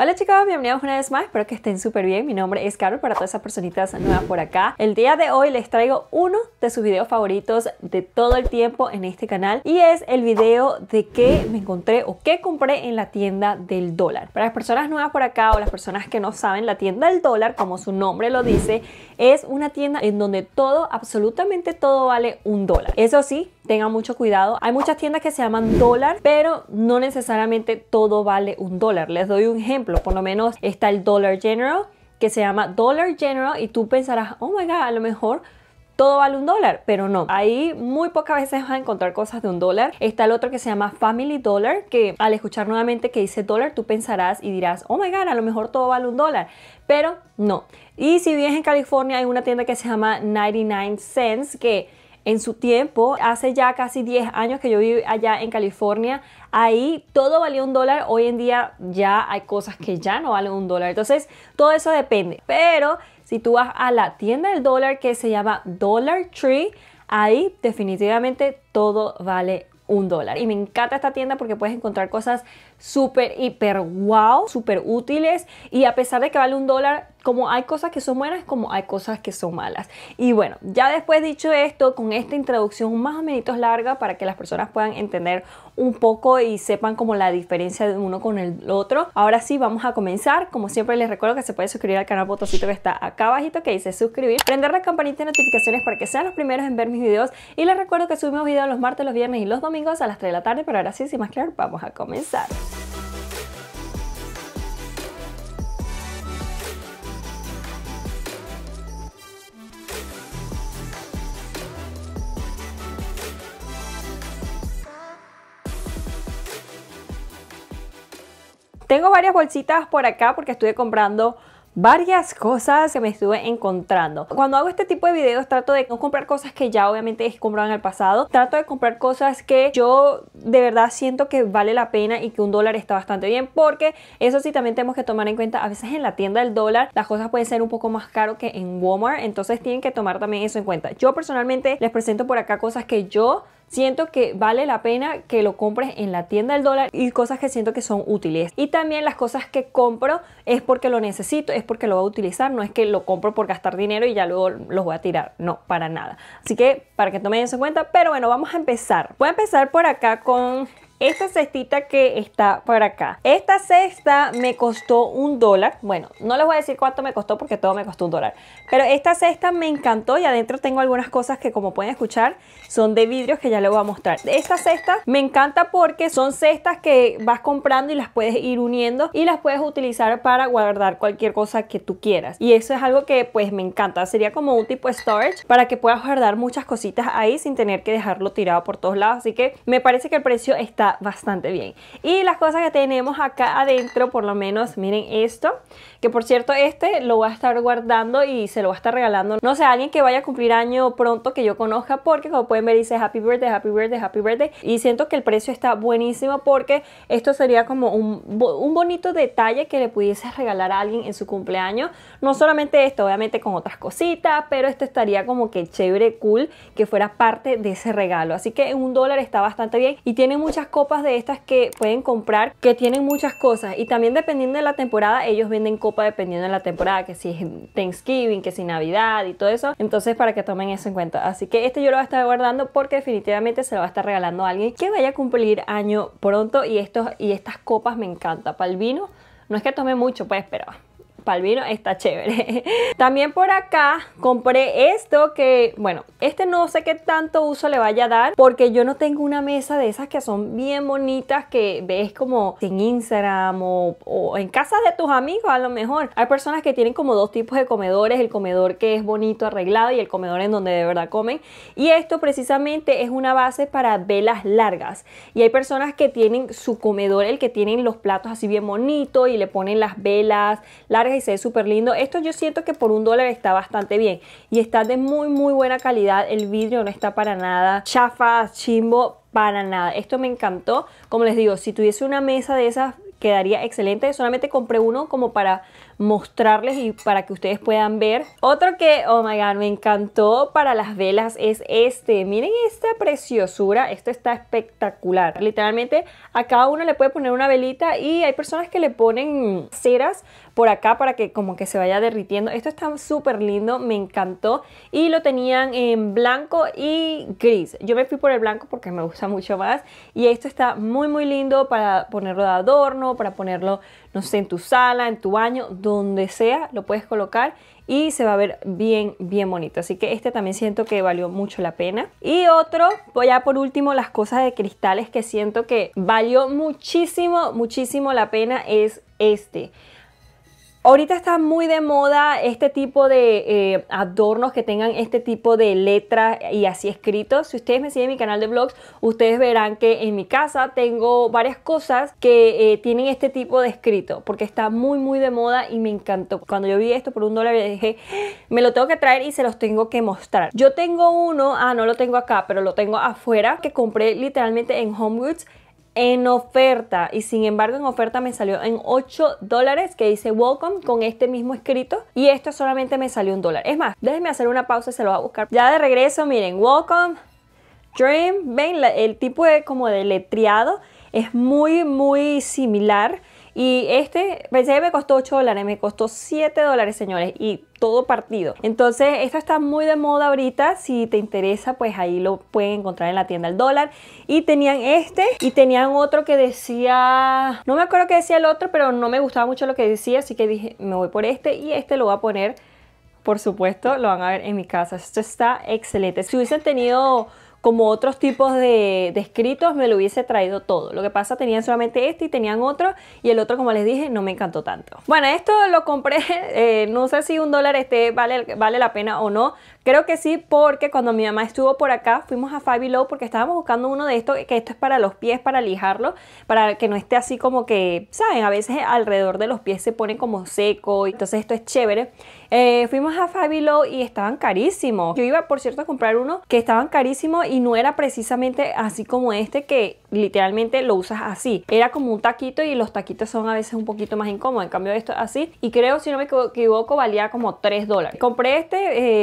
Hola chicos, bienvenidos una vez más, espero que estén súper bien, mi nombre es Carol para todas esas personitas nuevas por acá. El día de hoy les traigo uno de sus videos favoritos de todo el tiempo en este canal y es el video de qué me encontré o qué compré en la tienda del dólar. Para las personas nuevas por acá o las personas que no saben, la tienda del dólar, como su nombre lo dice, es una tienda en donde todo, absolutamente todo vale un dólar. Eso sí, tengan mucho cuidado. Hay muchas tiendas que se llaman dólar, pero no necesariamente todo vale un dólar. Les doy un ejemplo, por lo menos está el Dollar General, que se llama Dollar General, y tú pensarás, oh my god, a lo mejor todo vale un dólar, pero no. Ahí muy pocas veces vas a encontrar cosas de un dólar. Está el otro que se llama Family Dollar, que al escuchar nuevamente que dice dólar, tú pensarás y dirás, oh my god, a lo mejor todo vale un dólar, pero no. Y si vives en California, hay una tienda que se llama 99 Cents, que en su tiempo, hace ya casi 10 años que yo viví allá en California, ahí todo valía un dólar, hoy en día ya hay cosas que ya no valen un dólar, entonces todo eso depende, pero si tú vas a la tienda del dólar que se llama Dollar Tree, ahí definitivamente todo vale un dólar. Y me encanta esta tienda porque puedes encontrar cosas súper, hiper wow, súper útiles. Y a pesar de que vale un dólar, como hay cosas que son buenas, como hay cosas que son malas. Y bueno, ya después dicho esto, con esta introducción más o menos larga para que las personas puedan entender un poco y sepan como la diferencia de uno con el otro. Ahora sí, vamos a comenzar. Como siempre les recuerdo que se puede suscribir al canal botoncito que está acá abajito que dice suscribir. Prender la campanita de notificaciones para que sean los primeros en ver mis videos. Y les recuerdo que subimos videos los martes, los viernes y los domingos a las 3 de la tarde. Pero ahora sí, sin más claro, vamos a comenzar. Tengo varias bolsitas por acá porque estuve comprando varias cosas que me estuve encontrando. Cuando hago este tipo de videos trato de no comprar cosas que ya obviamente he comprado en el pasado, trato de comprar cosas que yo de verdad siento que vale la pena y que un dólar está bastante bien porque eso sí también tenemos que tomar en cuenta, a veces en la tienda del dólar las cosas pueden ser un poco más caro que en Walmart, entonces tienen que tomar también eso en cuenta. Yo personalmente les presento por acá cosas que yo siento que vale la pena que lo compres en la tienda del dólar y cosas que siento que son útiles. Y también las cosas que compro es porque lo necesito, es porque lo voy a utilizar, no es que lo compro por gastar dinero y ya luego los voy a tirar, no, para nada. Así que para que tomen eso en cuenta, pero bueno, vamos a empezar. Voy a empezar por acá con esta cestita que está por acá. Esta cesta me costó un dólar. Bueno, no les voy a decir cuánto me costó porque todo me costó un dólar. Pero esta cesta me encantó y adentro tengo algunas cosas que como pueden escuchar son de vidrios que ya les voy a mostrar. Esta cesta me encanta porque son cestas que vas comprando y las puedes ir uniendo y las puedes utilizar para guardar cualquier cosa que tú quieras. Y eso es algo que pues me encanta. Sería como un tipo de storage para que puedas guardar muchas cositas ahí sin tener que dejarlo tirado por todos lados. Así que me parece que el precio está bastante bien. Y las cosas que tenemos acá adentro, por lo menos, miren esto, que por cierto, este lo voy a estar guardando y se lo va a estar regalando. No sé, alguien que vaya a cumplir año pronto que yo conozca, porque como pueden ver dice Happy Birthday, Happy Birthday, Happy Birthday. Y siento que el precio está buenísimo porque esto sería como un, bonito detalle que le pudiese regalar a alguien en su cumpleaños. No solamente esto, obviamente con otras cositas, pero esto estaría como que chévere, cool, que fuera parte de ese regalo. Así que en un dólar está bastante bien y tienen muchas copas de estas que pueden comprar que tienen muchas cosas. Y también dependiendo de la temporada, ellos venden cosas dependiendo de la temporada, que si es Thanksgiving, que si Navidad y todo eso. Entonces, para que tomen eso en cuenta. Así que este yo lo voy a estar guardando porque definitivamente se lo va a estar regalando a alguien que vaya a cumplir año pronto y, estos, y estas copas me encantan. Para el vino, no es que tome mucho, pues, pero palvino está chévere. También por acá compré esto que, bueno, este no sé qué tanto uso le vaya a dar porque yo no tengo una mesa de esas que son bien bonitas que ves como en Instagram o, en casa de tus amigos a lo mejor. Hay personas que tienen como dos tipos de comedores, el comedor que es bonito arreglado y el comedor en donde de verdad comen. Y esto precisamente es una base para velas largas. Y hay personas que tienen su comedor, el que tienen los platos así bien bonito y le ponen las velas largas y se ve súper lindo. Esto yo siento que por un dólar está bastante bien y está de muy muy buena calidad. El vidrio no está para nada chafa, chimbo, para nada. Esto me encantó. Como les digo, si tuviese una mesa de esas quedaría excelente. Solamente compré uno como para mostrarles y para que ustedes puedan ver. Otro que, oh my god, me encantó para las velas es este. Miren esta preciosura, esto está espectacular. Literalmente a cada uno le puede poner una velita y hay personas que le ponen ceras por acá para que como que se vaya derritiendo. Esto está súper lindo, me encantó y lo tenían en blanco y gris. Yo me fui por el blanco porque me gusta mucho más y esto está muy muy lindo para ponerlo de adorno, para ponerlo no sé, en tu sala, en tu baño, donde sea, lo puedes colocar y se va a ver bien, bien bonito. Así que este también siento que valió mucho la pena. Y otro, voy pues ya por último, las cosas de cristales que siento que valió muchísimo, muchísimo la pena es este. Ahorita está muy de moda este tipo de eh, adornos que tengan este tipo de letras y así escritos. Si ustedes me siguen en mi canal de blogs, ustedes verán que en mi casa tengo varias cosas que eh, tienen este tipo de escrito, porque está muy muy de moda y me encantó. Cuando yo vi esto por un dólar dije, ah, me lo tengo que traer y se los tengo que mostrar. Yo tengo uno, ah no lo tengo acá, pero lo tengo afuera, que compré literalmente en Home en oferta y sin embargo en oferta me salió en 8 dólares que dice welcome con este mismo escrito y esto solamente me salió un dólar. Es más, déjenme hacer una pausa y se lo va a buscar. Ya de regreso, miren, welcome, dream, ven, el tipo de como de es muy muy similar y este pensé que me costó 8 dólares, me costó 7 dólares, señores, y todo partido. Entonces, esto está muy de moda ahorita. Si te interesa, pues ahí lo pueden encontrar en la tienda al dólar. Y tenían este y tenían otro que decía, no me acuerdo qué decía el otro, pero no me gustaba mucho lo que decía, así que dije, me voy por este y este lo voy a poner. Por supuesto, lo van a ver en mi casa. Esto está excelente. Si hubiesen tenido como otros tipos de, escritos, me lo hubiese traído todo. Lo que pasa, tenían solamente este y tenían otro, y el otro, como les dije, no me encantó tanto. Bueno, esto lo compré, eh, no sé si un dólar este vale, vale la pena o no. Creo que sí, porque cuando mi mamá estuvo por acá, fuimos a Fabi Below porque estábamos buscando uno de estos, que esto es para los pies, para lijarlo, para que no esté así como que, ¿saben? A veces alrededor de los pies se pone como seco, entonces esto es chévere. Eh, fuimos a Fabi Below y estaban carísimos. Yo iba, por cierto, a comprar uno que estaban carísimos y no era precisamente así como este que literalmente lo usas así. Era como un taquito y los taquitos son a veces un poquito más incómodos. En cambio, esto así. Y creo, si no me equivoco, valía como 3 dólares. Compré este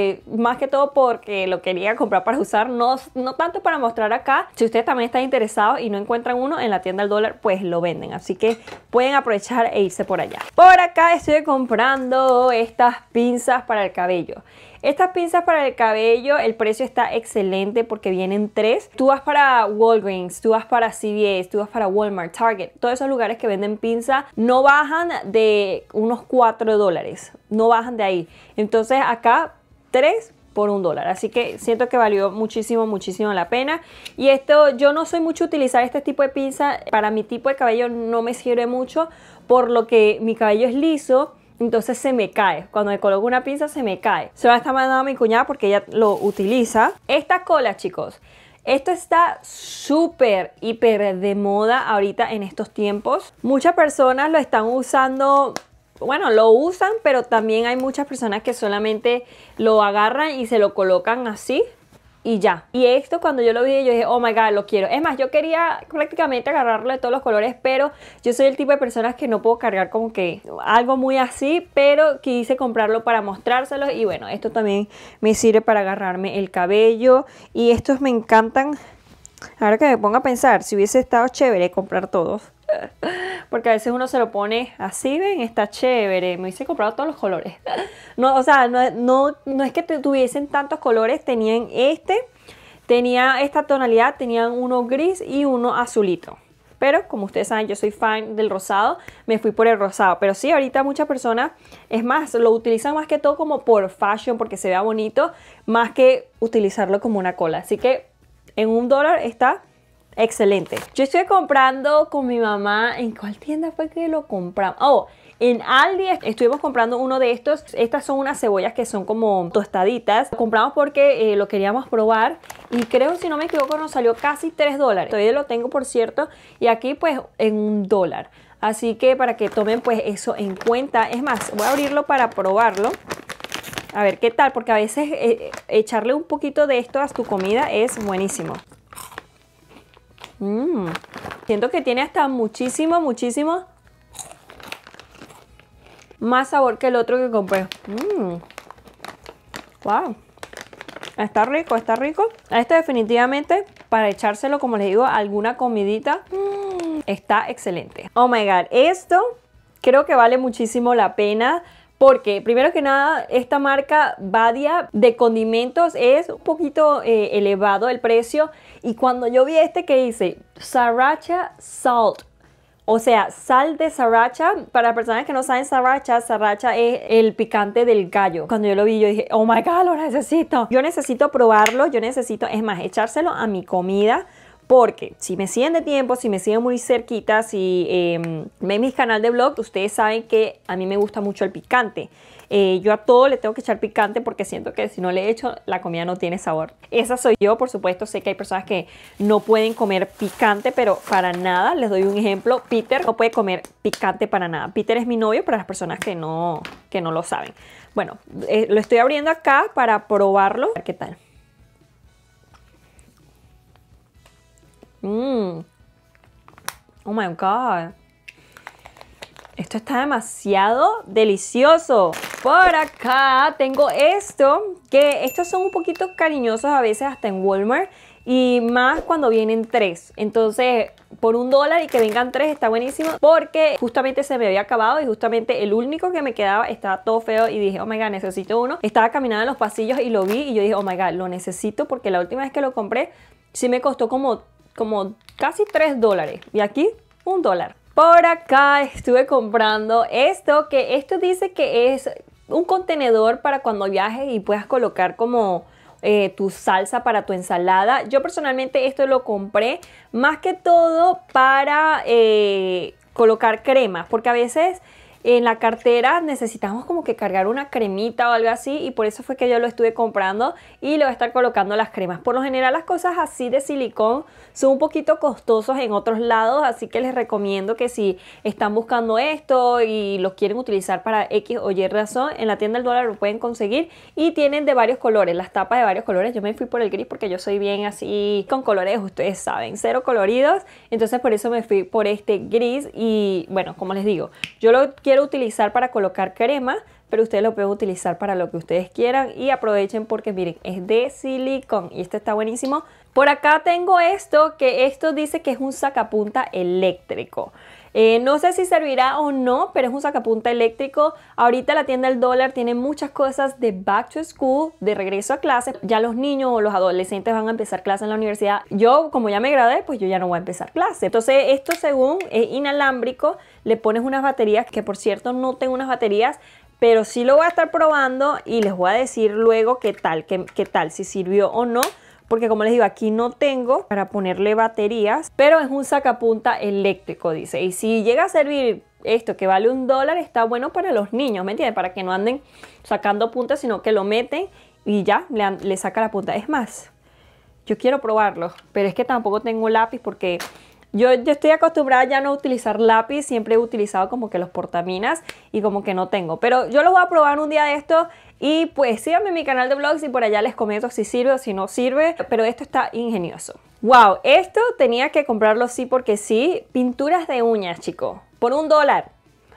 eh, más que todo porque lo quería comprar para usar, no, tanto para mostrar acá. Si ustedes también están interesados y no encuentran uno en la tienda al dólar, pues lo venden. Así que pueden aprovechar e irse por allá. Por acá estoy comprando estas pinzas para el cabello. Estas pinzas para el cabello, el precio está excelente porque vienen tres. Tú vas para Walgreens, tú vas para CVS, tú vas para Walmart, Target, todos esos lugares que venden pinza no bajan de unos 4 dólares, no bajan de ahí. Entonces acá tres por un dólar. Así que siento que valió muchísimo, muchísimo la pena. Y esto, yo no soy mucho utilizar este tipo de pinza. Para mi tipo de cabello no me sirve mucho, por lo que mi cabello es liso. Entonces se me cae. Cuando me coloco una pinza se me cae. Se la está mandando a mi cuñada porque ella lo utiliza. Esta cola, chicos. Esto está súper, hiper de moda ahorita en estos tiempos. Muchas personas lo están usando bueno, lo usan, pero también hay muchas personas que solamente lo agarran y se lo colocan así y ya. Y esto cuando yo lo vi, yo dije, oh my god, lo quiero. Es más, yo quería prácticamente agarrarlo de todos los colores, pero yo soy el tipo de personas que no puedo cargar como que algo muy así, pero quise comprarlo para mostrárselos. Y bueno, esto también me sirve para agarrarme el cabello. Y estos me encantan. Ahora que me pongo a pensar, si hubiese estado chévere comprar todos. Porque a veces uno se lo pone así, ven, está chévere. Me hice comprado todos los colores. No, o sea, no, no, no es que tuviesen tantos colores, tenían este, tenía esta tonalidad, tenían uno gris y uno azulito. Pero como ustedes saben, yo soy fan del rosado, me fui por el rosado. Pero sí, ahorita muchas personas, es más, lo utilizan más que todo como por fashion, porque se vea bonito, más que utilizarlo como una cola. Así que en un dólar está Excelente. Yo estoy comprando con mi mamá. ¿En cuál tienda fue que lo compramos? Oh, en Aldi estuvimos comprando uno de estos. Estas son unas cebollas que son como tostaditas. Lo compramos porque eh, lo queríamos probar. Y creo, si no me equivoco, nos salió casi 3 dólares. Todavía lo tengo, por cierto. Y aquí, pues, en un dólar. Así que para que tomen, pues, eso en cuenta. Es más, voy a abrirlo para probarlo. A ver qué tal, porque a veces eh, echarle un poquito de esto a tu comida es buenísimo. Mm. Siento que tiene hasta muchísimo, muchísimo más sabor que el otro que compré. Wow. Mm. Está rico, está rico. Esto definitivamente para echárselo, como les digo, a alguna comidita. Mm, está excelente. Oh my God, esto creo que vale muchísimo la pena. Porque primero que nada, esta marca Badia de condimentos es un poquito eh, elevado el precio. Y cuando yo vi este que dice Sriracha Salt, o sea, sal de sriracha, para personas que no saben sriracha, sriracha es el picante del gallo. Cuando yo lo vi, yo dije, oh my god, lo necesito. Yo necesito probarlo, yo necesito, es más, echárselo a mi comida porque si me siguen de tiempo, si me siguen muy cerquita, si em, ven mi canal de blog, ustedes saben que a mí me gusta mucho el picante. Eh, yo a todo le tengo que echar picante porque siento que si no le echo, la comida no tiene sabor. Esa soy yo, por supuesto. Sé que hay personas que no pueden comer picante, pero para nada. Les doy un ejemplo. Peter no puede comer picante para nada. Peter es mi novio para las personas que no, que no lo saben. Bueno, eh, lo estoy abriendo acá para probarlo. A ver qué tal. Mm. Oh my God. Esto está demasiado delicioso. Por acá tengo esto, que estos son un poquito cariñosos a veces hasta en Walmart. Y más cuando vienen tres. Entonces, por un dólar y que vengan tres está buenísimo. Porque justamente se me había acabado y justamente el único que me quedaba estaba todo feo. Y dije, oh my god, necesito uno. Estaba caminando en los pasillos y lo vi. Y yo dije, oh my god, lo necesito porque la última vez que lo compré sí me costó como como casi 3 dólares y aquí un dólar. Por acá estuve comprando esto, que esto dice que es un contenedor para cuando viajes y puedas colocar como eh, tu salsa para tu ensalada. Yo personalmente esto lo compré más que todo para eh, colocar crema porque a veces en la cartera necesitamos como que cargar una cremita o algo así y por eso fue que yo lo estuve comprando y lo voy a estar colocando las cremas. Por lo general las cosas así de silicón son un poquito costosos en otros lados, así que les recomiendo que si están buscando esto y lo quieren utilizar para X o Y razón, en la tienda del dólar lo pueden conseguir y tienen de varios colores, las tapas de varios colores. Yo me fui por el gris porque yo soy bien así con colores, ustedes saben, cero coloridos, entonces por eso me fui por este gris y bueno, como les digo, yo lo quiero utilizar para colocar crema, pero ustedes lo pueden utilizar para lo que ustedes quieran y aprovechen porque miren, es de silicón y este está buenísimo. Por acá tengo esto, que esto dice que es un sacapunta eléctrico. Eh, no sé si servirá o no, pero es un sacapunta eléctrico. Ahorita la tienda del dólar tiene muchas cosas de back to school, de regreso a clase Ya los niños o los adolescentes van a empezar clase en la universidad. Yo, como ya me gradué, pues yo ya no voy a empezar clase. Entonces, esto según es inalámbrico, le pones unas baterías, que por cierto no tengo unas baterías, pero sí lo voy a estar probando y les voy a decir luego qué tal, qué tal, si sirvió o no porque como les digo, aquí no tengo para ponerle baterías, pero es un sacapunta eléctrico, dice. Y si llega a servir esto que vale un dólar, está bueno para los niños, ¿me entiendes? Para que no anden sacando puntas, sino que lo meten y ya le, le saca la punta. Es más, yo quiero probarlo, pero es que tampoco tengo lápiz porque yo, estoy acostumbrada ya no a utilizar lápiz, siempre he utilizado como que los portaminas y como que no tengo. Pero yo lo voy a probar un día de esto y pues síganme en mi canal de blogs y por allá les comento si sirve o si no sirve. Pero esto está ingenioso. ¡Wow! Esto tenía que comprarlo sí porque sí. Pinturas de uñas, chicos. Por un dólar.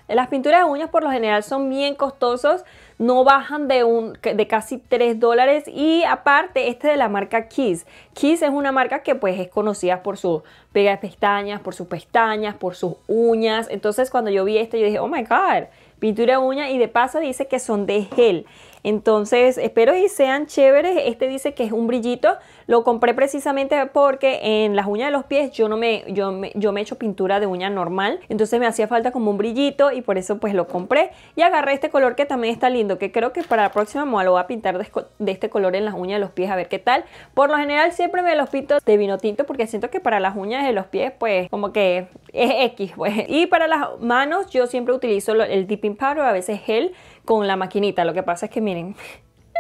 Las pinturas de uñas por lo general son bien costosos no bajan de, un, de casi 3 dólares y aparte este de la marca Kiss. Kiss es una marca que pues es conocida por su pega de pestañas, por sus pestañas, por sus uñas. Entonces cuando yo vi este yo dije, oh my god, pintura de uña y de paso dice que son de gel. Entonces espero y sean chéveres. Este dice que es un brillito lo compré precisamente porque en las uñas de los pies yo no me, yo yo me echo pintura de uña normal, entonces me hacía falta como un brillito y por eso pues lo compré y agarré este color que también está lindo, que creo que para la próxima moda lo voy a pintar de, este color en las uñas de los pies a ver qué tal. Por lo general siempre me los pinto de vino tinto porque siento que para las uñas de los pies pues como que es X pues. Y para las manos yo siempre utilizo el dipping powder, a veces gel con la maquinita. Lo que pasa es que miren,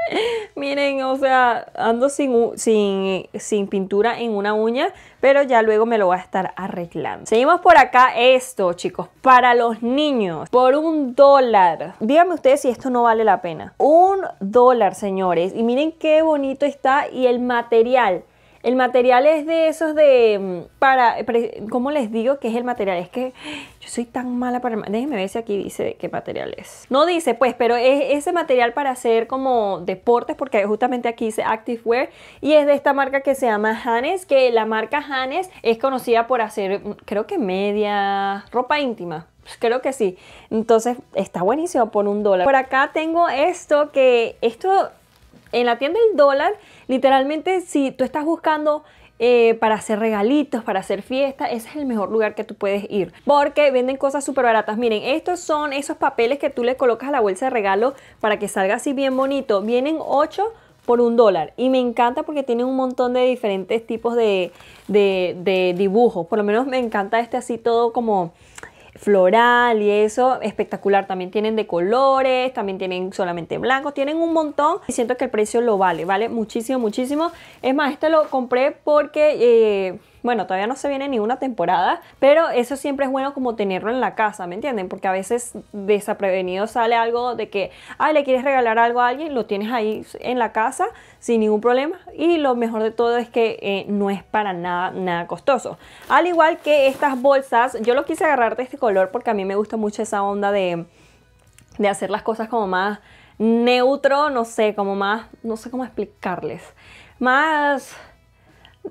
Miren, o sea, ando sin, sin, sin, pintura en una uña, pero ya luego me lo voy a estar arreglando. Seguimos por acá esto, chicos, para los niños, por un dólar. Díganme ustedes si esto no vale la pena. Un dólar, señores. Y miren qué bonito está y el material. El material es de esos de. Mm, para ¿Cómo les digo que es el material? Es que yo soy tan mala para. Déjenme ver si aquí dice qué material es. No dice, pues, pero es ese material para hacer como deportes, porque justamente aquí dice Activewear. Y es de esta marca que se llama Hanes, que la marca Hanes es conocida por hacer, mm, creo que media, ropa íntima pues, creo que sí. Entonces está buenísimo por un dólar. Por acá tengo esto que esto en la tienda del dólar Literalmente, si tú estás buscando eh, para hacer regalitos, para hacer fiesta, ese es el mejor lugar que tú puedes ir. Porque venden cosas súper baratas. Miren, estos son esos papeles que tú le colocas a la bolsa de regalo para que salga así bien bonito. Vienen 8 por un dólar. Y me encanta porque tienen un montón de diferentes tipos de, de, de dibujos. Por lo menos me encanta este así todo como floral y eso, espectacular. También tienen de colores, también tienen solamente blancos, tienen un montón y siento que el precio lo vale, vale muchísimo, muchísimo. Es más, este lo compré porque... Eh, bueno, todavía no se viene ninguna temporada, pero eso siempre es bueno como tenerlo en la casa, ¿me entienden? Porque a veces desaprevenido sale algo de que, ay, le quieres regalar algo a alguien, lo tienes ahí en la casa sin ningún problema y lo mejor de todo es que eh, no es para nada, nada costoso. Al igual que estas bolsas, yo lo quise agarrar de este color porque a mí me gusta mucho esa onda de, de hacer las cosas como más neutro, no sé, como más, no sé cómo explicarles, más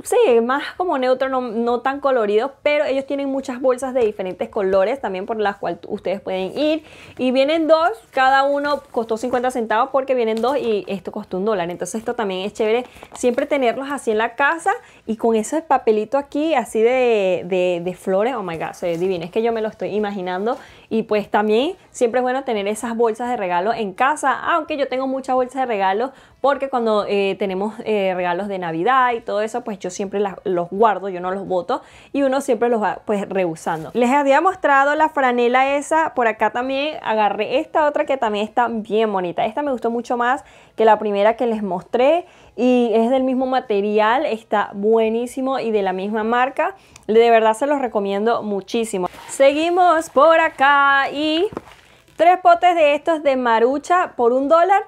sí, más como neutro, no, tan colorido, pero ellos tienen muchas bolsas de diferentes colores también por las cuales ustedes pueden ir. Y vienen dos, cada uno costó 50 centavos porque vienen dos y esto costó un dólar. Entonces esto también es chévere siempre tenerlos así en la casa y con ese papelito aquí así de, flores. Oh my god, se divino. Es que yo me lo estoy imaginando. Y pues también siempre es bueno tener esas bolsas de regalo en casa, aunque yo tengo muchas bolsas de regalo porque cuando eh, tenemos eh, regalos de Navidad y todo eso, pues yo siempre los guardo, yo no los boto y uno siempre los va pues rehusando. Les había mostrado la franela esa, por acá también agarré esta otra que también está bien bonita. Esta me gustó mucho más que la primera que les mostré y es del mismo material, está buenísimo y de la misma marca. De verdad se los recomiendo muchísimo. Seguimos por acá y Tres potes de estos de marucha por un dólar,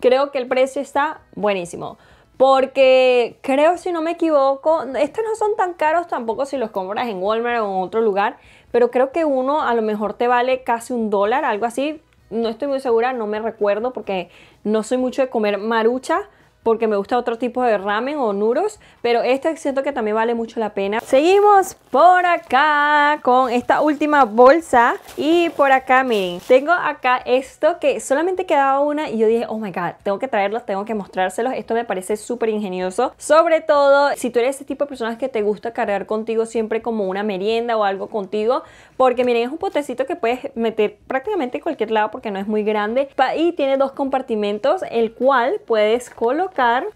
creo que el precio está buenísimo. Porque creo, si no me equivoco, estos no son tan caros tampoco si los compras en Walmart o en otro lugar, pero creo que uno a lo mejor te vale casi un dólar, algo así. No estoy muy segura, no me recuerdo porque no soy mucho de comer marucha, porque me gusta otro tipo de ramen o nuros, pero este siento que también vale mucho la pena. Seguimos por acá con esta última bolsa y por acá, miren, tengo acá esto que solamente quedaba una y yo dije, oh my god, tengo que traerlos, tengo que mostrárselos, esto me parece súper ingenioso, sobre todo si tú eres ese tipo de personas que te gusta cargar contigo siempre como una merienda o algo contigo, porque miren, es un potecito que puedes meter prácticamente en cualquier lado porque no es muy grande y tiene dos compartimentos, el cual puedes colocar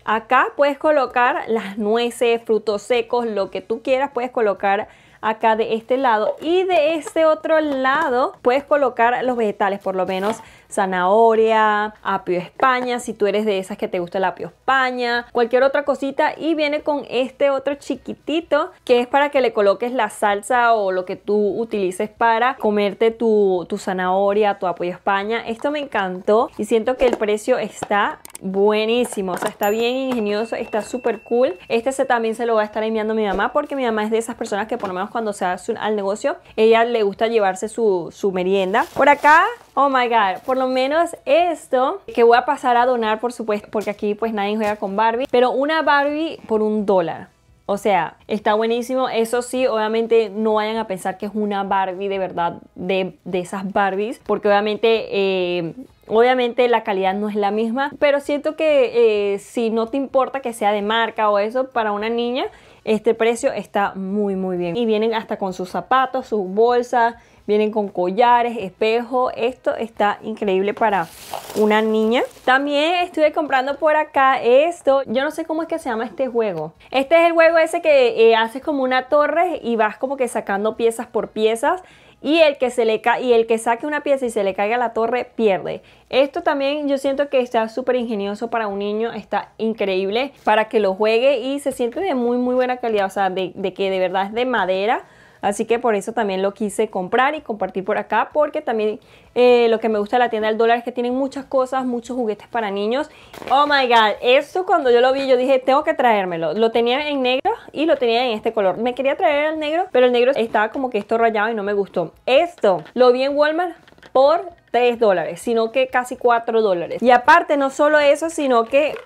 acá puedes colocar las nueces, frutos secos, lo que tú quieras, puedes colocar acá de este lado y de este otro lado puedes colocar los vegetales, por lo menos zanahoria, apio España, si tú eres de esas que te gusta el apio España, cualquier otra cosita y viene con este otro chiquitito que es para que le coloques la salsa o lo que tú utilices para comerte tu, zanahoria, tu apio España. Esto me encantó y siento que el precio está buenísimo, o sea, está bien ingenioso, está súper cool. Este también se lo va a estar enviando a mi mamá porque mi mamá es de esas personas que por lo menos cuando se hace al negocio, ella le gusta llevarse su, su merienda. Por acá Oh my god, por lo menos esto que voy a pasar a donar, por supuesto, porque aquí pues nadie juega con Barbie, pero una Barbie por un dólar. O sea, está buenísimo. Eso sí, obviamente no vayan a pensar que es una Barbie de verdad de, esas Barbies. Porque obviamente eh, Obviamente la calidad no es la misma, pero siento que eh, si no te importa que sea de marca o eso, para una niña este precio está muy muy bien. Y vienen hasta con sus zapatos, sus bolsas, vienen con collares, espejo. Esto está increíble para una niña. También estuve comprando por acá esto. Yo no sé cómo es que se llama este juego. Este es el juego ese que eh, haces como una torre y vas como que sacando piezas por piezas y el que se le y el que saque una pieza y se le caiga la torre pierde. Esto también yo siento que está súper ingenioso para un niño, está increíble para que lo juegue y se siente de muy muy buena calidad, o sea, de, de que de verdad es de madera Así que por eso también lo quise comprar y compartir por acá, porque también eh, lo que me gusta de la tienda del dólar es que tienen muchas cosas, muchos juguetes para niños. Oh my god, eso cuando yo lo vi, yo dije, tengo que traérmelo. Lo tenía en negro y lo tenía en este color. Me quería traer el negro, pero el negro estaba como que esto rayado y no me gustó. Esto lo vi en Walmart por 3 dólares, sino que casi 4 dólares. Y aparte, no solo eso, sino que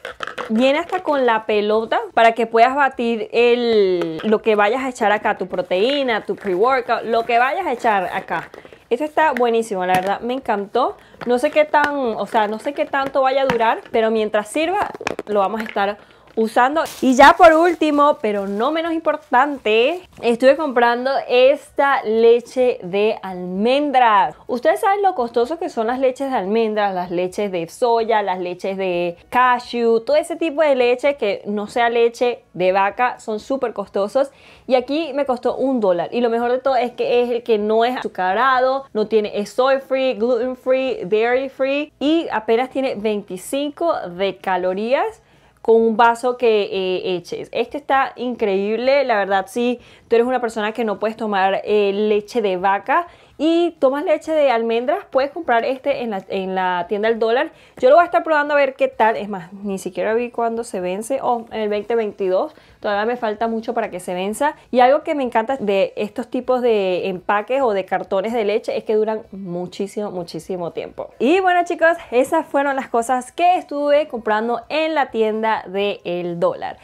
viene hasta con la pelota para que puedas batir el, lo que vayas a echar acá, tu proteína, tu pre-workout, lo que vayas a echar acá. Eso está buenísimo, la verdad, me encantó. No sé qué tan, o sea, no sé qué tanto vaya a durar, pero mientras sirva, lo vamos a estar usando. Y ya por último, pero no menos importante, estuve comprando esta leche de almendras. Ustedes saben lo costoso que son las leches de almendras, las leches de soya, las leches de cashew, todo ese tipo de leche que no sea leche de vaca, son súper costosos. Y aquí me costó un dólar. Y lo mejor de todo es que es el que no es azucarado, no tiene, soy free, gluten free, dairy free y apenas tiene 25 de calorías con un vaso que eh, eches. Este está increíble, la verdad, si sí, tú eres una persona que no puedes tomar eh, leche de vaca y tomas leche de almendras, puedes comprar este en la, tienda del dólar. Yo lo voy a estar probando a ver qué tal. Es más, ni siquiera vi cuándo se vence. O oh, en el 2022. Todavía me falta mucho para que se venza. Y algo que me encanta de estos tipos de empaques o de cartones de leche es que duran muchísimo, muchísimo tiempo. Y bueno chicos, esas fueron las cosas que estuve comprando en la tienda del dólar.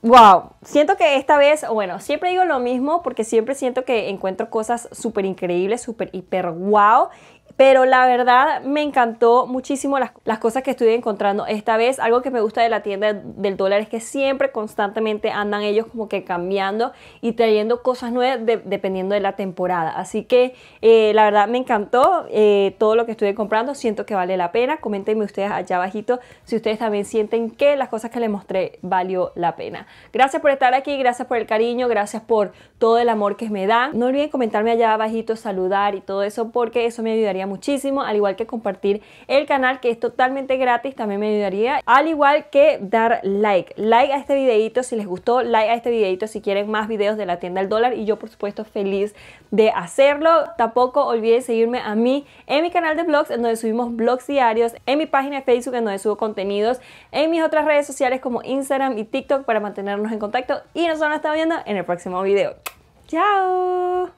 Wow, siento que esta vez, bueno, siempre digo lo mismo porque siempre siento que encuentro cosas súper increíbles, súper hiper wow pero la verdad me encantó muchísimo las, cosas que estuve encontrando esta vez. Algo que me gusta de la tienda del dólar es que siempre constantemente andan ellos como que cambiando y trayendo cosas nuevas dependiendo de la temporada. Así que eh, la verdad me encantó eh, todo lo que estuve comprando, siento que vale la pena. Coméntenme ustedes allá abajito si ustedes también sienten que las cosas que les mostré valió la pena. Gracias por estar aquí, gracias por el cariño, gracias por todo el amor que me dan. No olviden comentarme allá abajito, saludar y todo eso porque eso me ayudaría muchísimo, al igual que compartir el canal que es totalmente gratis, también me ayudaría, al igual que dar like, like a este videito si les gustó, like a este videito si quieren más videos de la tienda del dólar y yo por supuesto feliz de hacerlo. Tampoco olviden seguirme a mí en mi canal de blogs en donde subimos blogs diarios, en mi página de Facebook en donde subo contenidos, en mis otras redes sociales como Instagram y TikTok para mantenernos en contacto y nos vamos a estar viendo en el próximo video. ¡Chao!